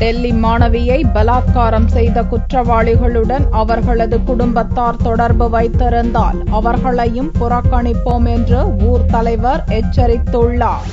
டெல்லி மாணவியை பலாத்காரம் செய்த குற்றவாளிகளுடன் அவர்களது குடும்பத்தார் தொடர்பு வைத்திருந்தால் அவர்களையும் புறக்கணிப்போம் என்று ஊர் தலைவர் எச்சரித்துள்ளார்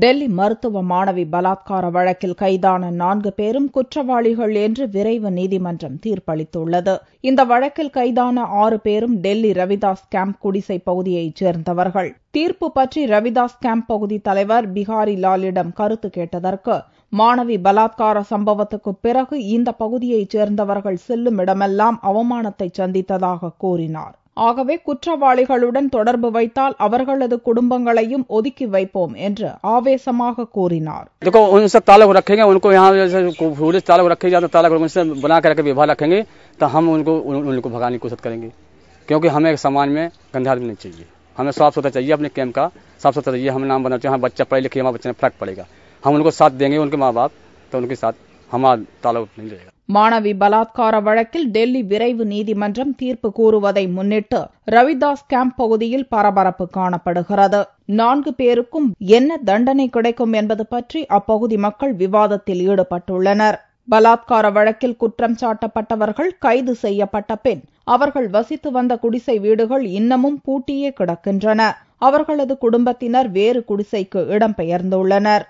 டெல்லி மருத்துவ மாணவி பலாத்கார வழக்கில் கைதான நான்கு பேரும் குற்றவாளிகள் என்று விரைவு நீதிமன்றம் தீர்ப்பளித்துள்ளது இந்த வழக்கில் கைதான ஆறு பேரும் டெல்லி ரவிதாஸ் கேம்ப் குடிசை பகுதியைச் சேர்ந்தவர்கள் தீர்ப்பு பற்றி ரவிதாஸ் கேம்ப் பகுதி தலைவர் பிகாரி லாலிடம் கருத்து கேட்டதற்கு மாணவி பலாத்கார சம்பவத்துக்கு பிறகு இந்த பகுதியைச் சேர்ந்தவர்கள் செல்லும் இடமெல்லாம் அவமானத்தை சந்தித்ததாக கூறினார் ஆகவே குற்றவாளிகளுடன் தொடர்பு வைத்தால் அவர்களது குடும்பங்களையும் ஒதுக்கி வைப்போம் என்று ஆவேசமாக கூறினார் देखो उनसे ताल्लुक रखेंगे उनको यहाँ पुलिस ताल्लुक रखे जाते ताल्लुक उनसे बना करके विवाह रखेंगे तो हम उनको उनको भगाने की कोशिश करेंगे क्योंकि हमें समाज में गंदा नहीं चाहिए हमें साफ सुथरा चाहिए अपने कैंप का साफ सुथरा चाहिए हम नाम बनाना चाहिए हमारा बच्चा पढ़े लिखे हमारे बच्चे में फर्क पड़ेगा हम उनको साथ देंगे उनके माँ बाप तो उनके साथ हमारा तालब மாணவி பலாத்கார வழக்கில் டெல்லி விரைவு நீதிமன்றம் தீர்ப்பு கூறுவதை முன்னிட்டு ரவிதாஸ் கேம்ப் பகுதியில் பரபரப்பு காணப்படுகிறது நான்கு பேருக்கும் என்ன தண்டனை கிடைக்கும் என்பது பற்றி அப்பகுதி மக்கள் விவாதத்தில் ஈடுபட்டுள்ளனர் பலாத்கார வழக்கில் குற்றம் சாட்டப்பட்டவர்கள் கைது செய்யப்பட்ட பின் அவர்கள் வசித்து வந்த குடிசை வீடுகள் இன்னமும் பூட்டியே கிடக்கின்றன அவர்களது குடும்பத்தினர் வேறு குடிசைக்கு இடம்பெயர்ந்துள்ளனர்